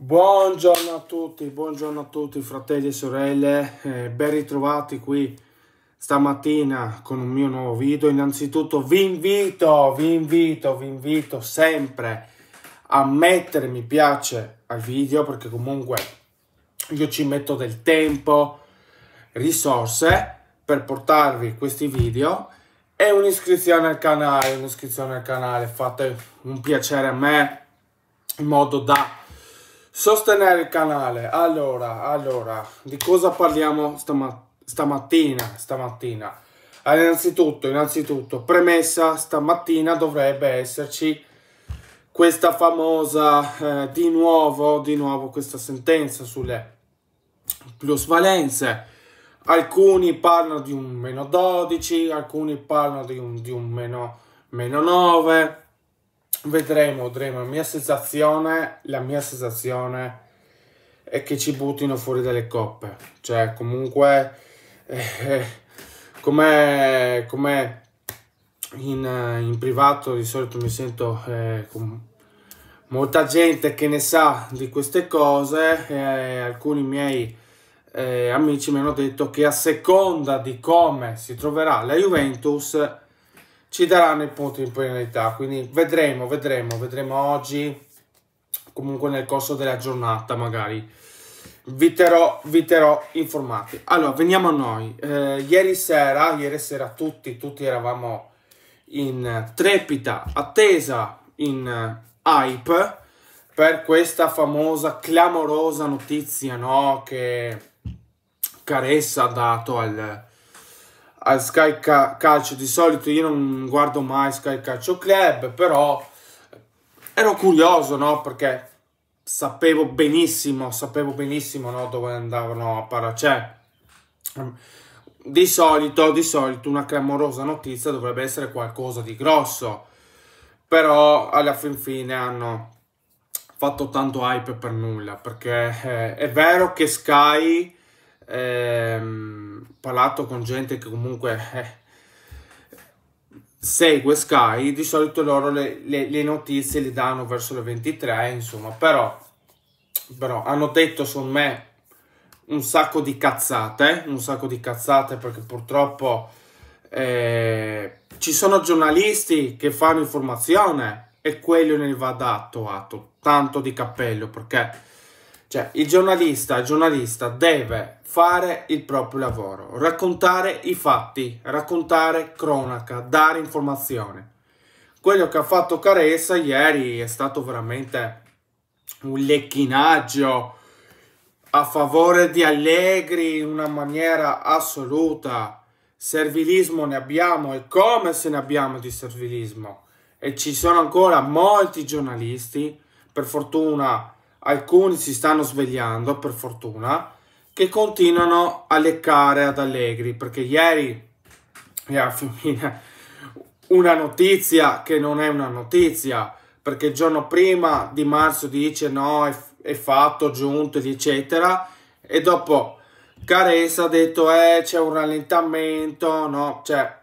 Buongiorno a tutti, buongiorno a tutti fratelli e sorelle, eh, ben ritrovati qui stamattina con un mio nuovo video. Innanzitutto vi invito, vi invito, vi invito sempre a mettere mi piace al video perché comunque io ci metto del tempo, risorse per portarvi questi video e un'iscrizione al canale, un'iscrizione al canale, fate un piacere a me in modo da Sostenere il canale. Allora, allora, di cosa parliamo stamattina? stamattina, stamattina. Ah, allora, innanzitutto, innanzitutto, premessa, stamattina dovrebbe esserci questa famosa, eh, di nuovo, di nuovo questa sentenza sulle plusvalenze. Alcuni parlano di un meno 12, alcuni parlano di un, di un meno, meno 9. Vedremo, vedremo. La mia sensazione, la mia sensazione è che ci buttino fuori dalle coppe. Cioè, comunque, eh, come, eh, come in, eh, in, privato di solito mi sento eh, con molta gente che ne sa di queste cose. Eh, alcuni miei eh, amici mi hanno detto che a seconda di come si troverà la Juventus ci daranno il punto di penalità. Quindi vedremo, vedremo, vedremo oggi, comunque nel corso della giornata magari. Vi terrò, vi terrò informati. Allora, veniamo a noi. Eh, ieri sera, ieri sera tutti, tutti eravamo in trepida attesa, in eh, hype per questa famosa, clamorosa notizia, no? Che Caressa ha dato al, a Sky Calcio di solito io non guardo mai Sky Calcio Club, però ero curioso, no? Perché sapevo benissimo, sapevo benissimo no? dove andavano a Paracè cioè, di solito, di solito una clamorosa notizia dovrebbe essere qualcosa di grosso, però alla fin fine hanno fatto tanto hype per nulla, perché eh, è vero che Sky ehm, parlato con gente che comunque eh, segue Sky, di solito loro le, le, le, notizie le danno verso le 23, insomma, però, però hanno detto su me un sacco di cazzate, un sacco di cazzate perché purtroppo eh, ci sono giornalisti che fanno informazione e quello ne va dato atto, tanto di cappello perché cioè, il giornalista, il giornalista deve fare il proprio lavoro, raccontare i fatti, raccontare cronaca, dare informazione. Quello che ha fatto Caressa ieri è stato veramente un lecchinaggio a favore di Allegri in una maniera assoluta. Servilismo ne abbiamo e come se ne abbiamo di servilismo. E ci sono ancora molti giornalisti, per fortuna alcuni si stanno svegliando per fortuna, che continuano a leccare ad Allegri, perché ieri era una notizia che non è una notizia, perché il giorno prima di marzo dice no, è, è fatto, giunto, eccetera, e dopo Caressa ha detto eh, c'è un rallentamento, no, cioè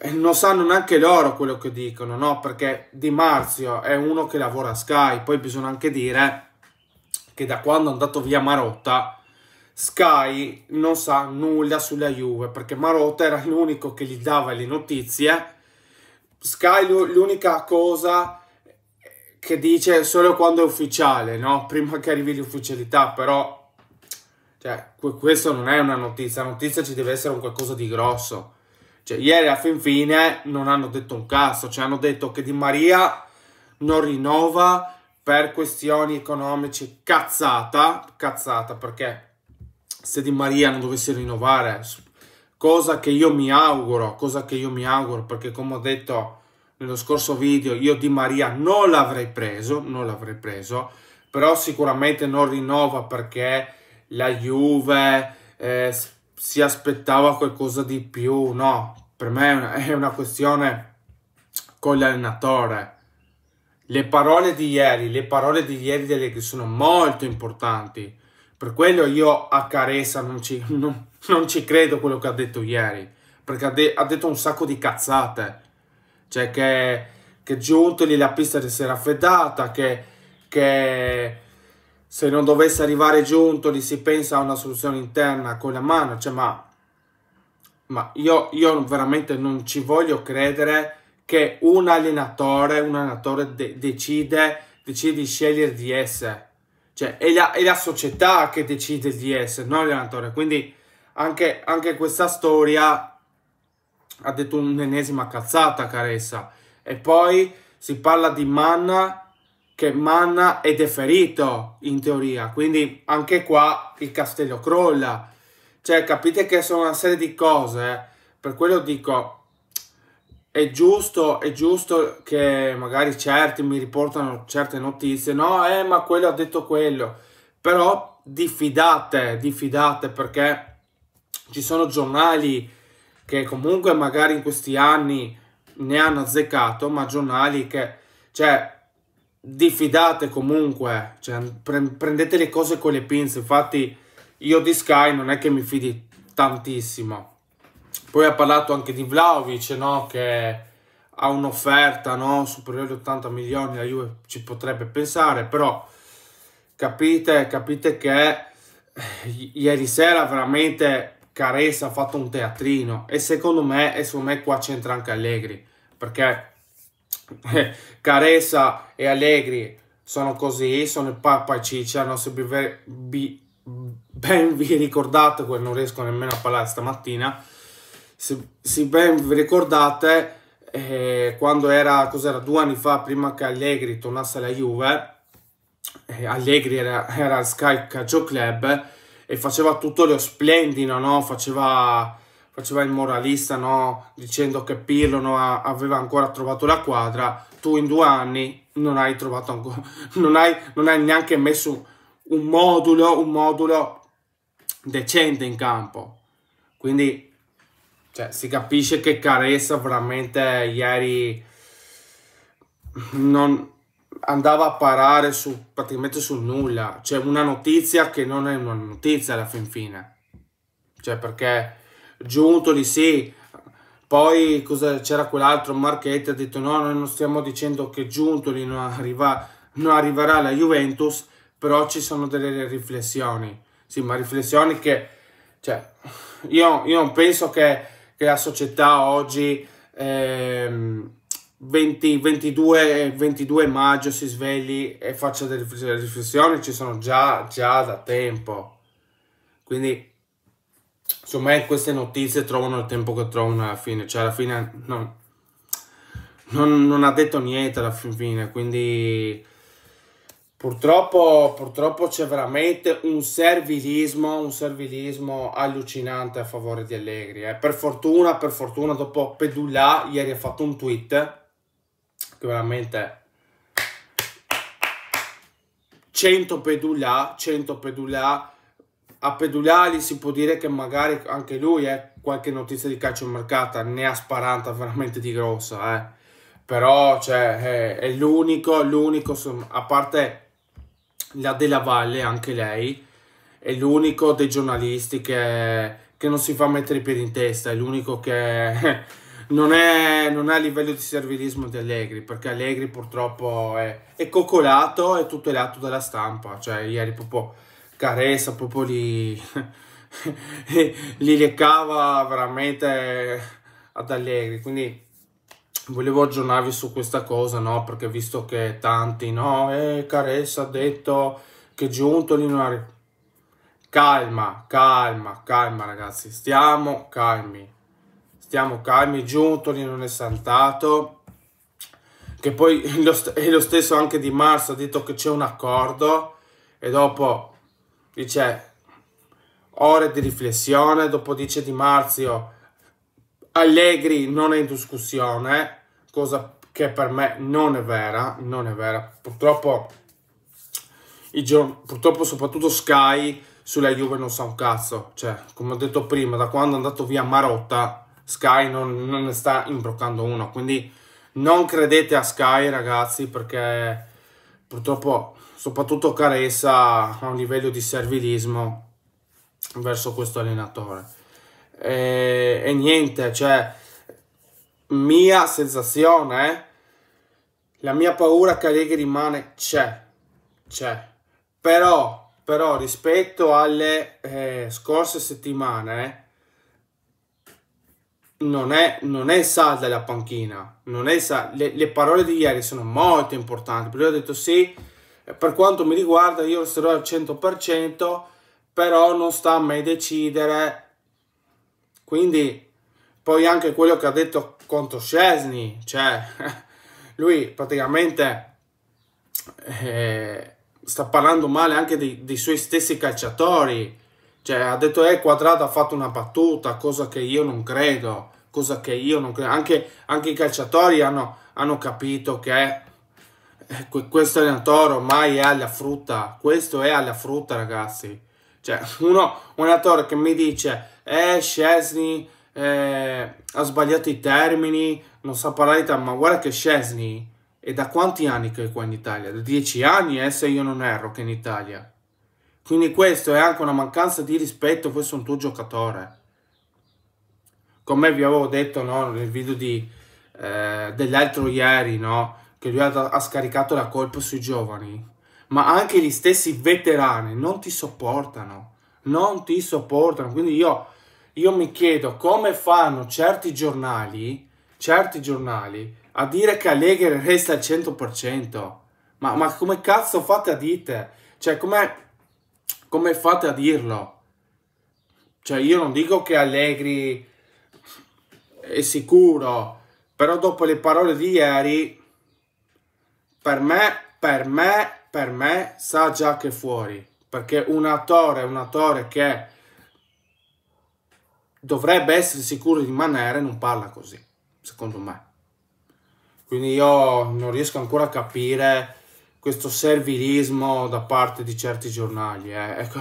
eh, non sanno neanche loro quello che dicono, no? Perché Di Marzio è uno che lavora a Sky, poi bisogna anche dire che da quando è andato via Marotta, Sky non sa nulla sulla Juve, perché Marotta era l'unico che gli dava le notizie. Sky l'unica cosa che dice solo quando è ufficiale, no? Prima che arrivi l'ufficialità, però... Cioè, questo non è una notizia, la notizia ci deve essere un qualcosa di grosso cioè, ieri a fin fine non hanno detto un cazzo, cioè hanno detto che Di Maria non rinnova per questioni economiche cazzata, cazzata perché se Di Maria non dovesse rinnovare, cosa che io mi auguro, cosa che io mi auguro perché come ho detto nello scorso video io Di Maria non l'avrei preso, non l'avrei preso, però sicuramente non rinnova perché la Juve eh, si aspettava qualcosa di più, no, per me è una questione con l'allenatore. Le parole di ieri, le parole di ieri delle, sono molto importanti. Per quello io a Caressa non ci, non, non ci credo quello che ha detto ieri, perché ha, de ha detto un sacco di cazzate. Cioè che, che lì la pista si era affeddata, che, che se non dovesse arrivare giunto lì si pensa a una soluzione interna con la mano, cioè, ma, ma io, io, veramente non ci voglio credere che un allenatore, un allenatore de decide, decide, di scegliere di essere. Cioè, è la, è la, società che decide di essere, non l'allenatore. Quindi anche, anche questa storia ha detto un'ennesima cazzata Caressa. E poi si parla di Manna che Manna è deferito in teoria, quindi anche qua il castello crolla. Cioè, capite che sono una serie di cose, eh. per quello dico, è giusto, è giusto che magari certi mi riportano certe notizie, no, eh, ma quello ha detto quello, però diffidate, diffidate perché ci sono giornali che comunque magari in questi anni ne hanno azzeccato, ma giornali che, cioè, diffidate comunque, cioè, pre- prendete le cose con le pinze, infatti io di Sky non è che mi fidi tantissimo. Poi ha parlato anche di Vlaovic, no? che ha un'offerta no? superiore a 80 milioni, la Juve ci potrebbe pensare, però capite, capite che eh, ieri sera veramente Caressa ha fatto un teatrino e secondo me, e secondo me qua c'entra anche Allegri, perché eh, Caressa e Allegri sono così, sono il Papa e Cicciano, se vi, ben vi ricordate, quello non riesco nemmeno a parlare stamattina, se, se ben vi ricordate, eh, quando era, cos'era, due anni fa, prima che Allegri tornasse alla Juve, eh, Allegri era, era al Sky Calcio Club e faceva tutto lo splendido, no? Faceva faceva il moralista no? dicendo che Pirlo no, aveva ancora trovato la quadra, tu in due anni non hai trovato ancora, non hai, non hai neanche messo un modulo, un modulo decente in campo. Quindi cioè, si capisce che Caressa veramente ieri non andava a parare su, praticamente sul nulla. Cioè una notizia che non è una notizia alla fin fine. Cioè perché Giuntoli sì, poi c'era quell'altro, Marchetti ha detto no, noi non stiamo dicendo che Giuntoli non, arriva, non arriverà alla Juventus, però ci sono delle riflessioni, sì, ma riflessioni che, cioè, io, io non penso che, che, la società oggi, eh, 20, 22, 22 maggio, si svegli e faccia delle riflessioni, ci sono già, già da tempo. Quindi insomma eh, queste notizie trovano il tempo che trovano alla fine cioè alla fine no, non, non, ha detto niente alla fine quindi purtroppo, purtroppo c'è veramente un servilismo un servilismo allucinante a favore di Allegri eh. per fortuna per fortuna dopo Pedulla ieri ha fatto un tweet che veramente 100 Pedulla 100 Pedulla a Pedulali si può dire che magari anche lui eh, qualche notizia di calcio marcata ne ha sparata veramente di grossa eh. però cioè, è, eh, è l'unico l'unico a parte la della Valle anche lei è l'unico dei giornalisti che, che non si fa mettere i piedi in testa è l'unico che non è, non è a livello di servilismo di Allegri perché Allegri purtroppo è, è coccolato e tutelato dalla stampa cioè ieri proprio Caressa proprio lì. li leccava veramente ad Allegri. Quindi volevo aggiornarvi su questa cosa, no? Perché visto che tanti, no? Eh, Caressa ha detto che giunto lì non ha... Calma, calma, calma ragazzi, stiamo calmi. Stiamo calmi, giunto lì non è saltato. Che poi lo, st lo stesso anche Di Marzo ha detto che c'è un accordo e dopo dice ore di riflessione, dopo 10 Di marzo Allegri non è in discussione, cosa che per me non è vera, non è vera. Purtroppo, purtroppo soprattutto Sky sulla Juve non sa un cazzo, cioè, come ho detto prima, da quando è andato via Marotta, Sky non, non ne sta imbroccando uno, quindi non credete a Sky ragazzi perché purtroppo soprattutto Caressa a un livello di servilismo verso questo allenatore. E, e niente, cioè, mia sensazione, eh, la mia paura che Allegri rimane c'è, c'è. Però, però rispetto alle eh, scorse settimane, non è, non è salda la panchina. Non è salda. Le, le parole di ieri sono molto importanti. perché ho detto sì, per quanto mi riguarda io resterò al 100%, però non sta a me decidere. Quindi poi anche quello che ha detto contro Scesni, cioè lui praticamente eh, sta parlando male anche dei, dei suoi stessi calciatori. Cioè, ha detto eh, Quadrato ha fatto una battuta, cosa che io non credo, cosa che io non credo. Anche, anche i calciatori hanno, hanno capito che questo allenatore ormai è alla frutta, questo è alla frutta ragazzi. Cioè, uno, un allenatore che mi dice, eh, Scesni eh, ha sbagliato i termini, non sa parlare di italiano, ma guarda che Scesni è da quanti anni che è qua in Italia? Da dieci anni, eh, se io non erro, che è in Italia. Quindi questo è anche una mancanza di rispetto verso un tuo giocatore. Come vi avevo detto no, nel video di, eh, dell'altro ieri, no? che lui ha, ha scaricato la colpa sui giovani, ma anche gli stessi veterani non ti sopportano, non ti sopportano. Quindi io, io mi chiedo come fanno certi giornali, certi giornali a dire che Allegri resta al 100%. Ma, ma, come cazzo fate a dite? Cioè, come, come fate a dirlo? Cioè, io non dico che Allegri è sicuro, però dopo le parole di ieri per me, per me, per me sa già che è fuori. Perché un attore, un attore che dovrebbe essere sicuro di rimanere non parla così, secondo me. Quindi io non riesco ancora a capire questo servilismo da parte di certi giornali. Eh. Ecco,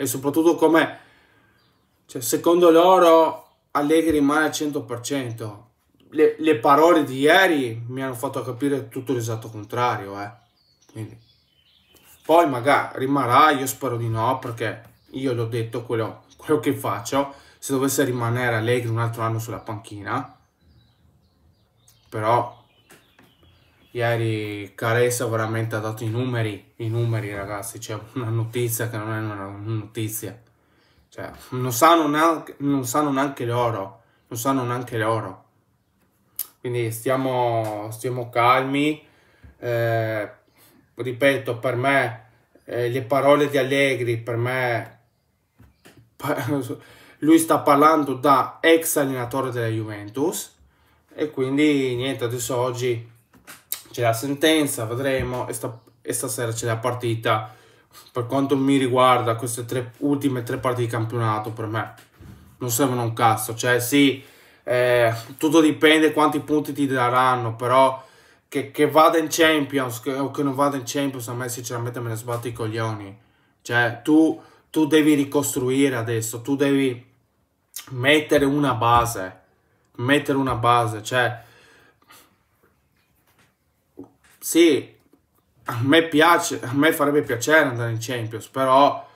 e soprattutto come, cioè, secondo loro Allegri rimane al 100% le, le, parole di ieri mi hanno fatto capire tutto l'esatto contrario. Eh. Quindi. Poi magari rimarrà, io spero di no, perché io l'ho detto quello, quello che faccio. Se dovesse rimanere Allegri un altro anno sulla panchina, però ieri Caressa veramente ha dato i numeri, i numeri ragazzi, c'è cioè una notizia che non è una notizia. Cioè, non sanno neanche, non sanno neanche loro, non sanno neanche loro. Quindi stiamo, stiamo calmi. Eh, ripeto, per me eh, le parole di Allegri, per me lui sta parlando da ex allenatore della Juventus e quindi niente, adesso oggi c'è la sentenza, vedremo e, sta, e stasera c'è la partita. Per quanto mi riguarda, queste tre, ultime tre parti di campionato per me non servono un cazzo, cioè sì eh, tutto dipende quanti punti ti daranno, però che, che vada in Champions che, o che non vada in Champions a me sinceramente me ne sbatto i coglioni. Cioè tu, tu devi ricostruire adesso, tu devi mettere una base, mettere una base, cioè sì, a me piace, a me farebbe piacere andare in Champions, però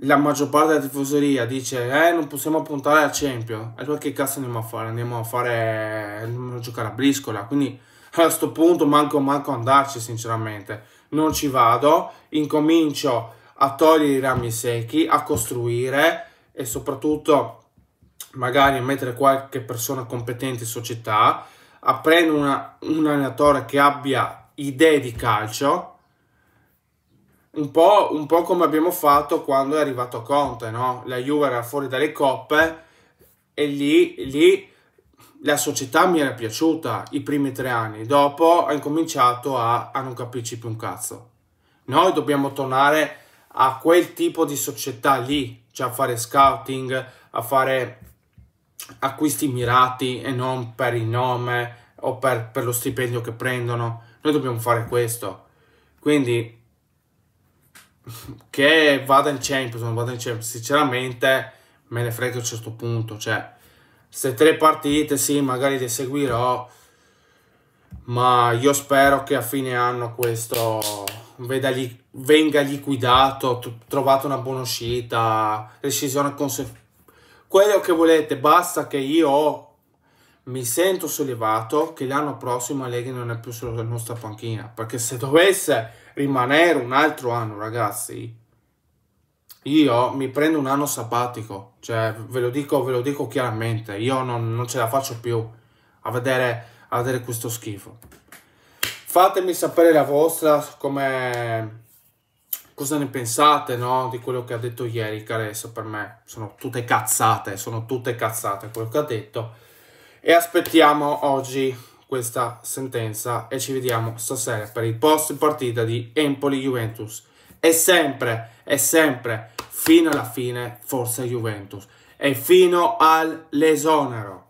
la maggior parte della tifoseria dice eh non possiamo puntare al a e allora che cazzo andiamo a fare? Andiamo a fare andiamo a giocare a briscola quindi a questo punto manco manco andarci sinceramente non ci vado incomincio a togliere i rami secchi a costruire e soprattutto magari a mettere qualche persona competente in società a prendere una, un allenatore che abbia idee di calcio un po', un po', come abbiamo fatto quando è arrivato Conte, no? La Juve era fuori dalle coppe e lì, lì, la società mi era piaciuta i primi tre anni. Dopo ho incominciato a, a non capirci più un cazzo. Noi dobbiamo tornare a quel tipo di società lì, cioè a fare scouting, a fare acquisti mirati e non per il nome o per, per lo stipendio che prendono. Noi dobbiamo fare questo. Quindi che vada in Champions, non vada in Champions, sinceramente me ne frega a un certo punto, cioè queste tre partite sì, magari le seguirò, ma io spero che a fine anno questo veda lì, venga liquidato, trovate una buona uscita, rescisione consecutiva, quello che volete, basta che io mi sento sollevato che l'anno prossimo Allegri non è più sulla nostra panchina, perché se dovesse rimanere un altro anno, ragazzi, io mi prendo un anno sabbatico, cioè ve lo dico, ve lo dico chiaramente, io non, non ce la faccio più a vedere, a vedere questo schifo. Fatemi sapere la vostra, come, cosa ne pensate, no? Di quello che ha detto ieri Caresso, per me sono tutte cazzate, sono tutte cazzate quello che ha detto. E aspettiamo oggi questa sentenza e ci vediamo stasera per il post partita di Empoli-Juventus. E sempre, e sempre, fino alla fine, forza Juventus. E fino all'esonero.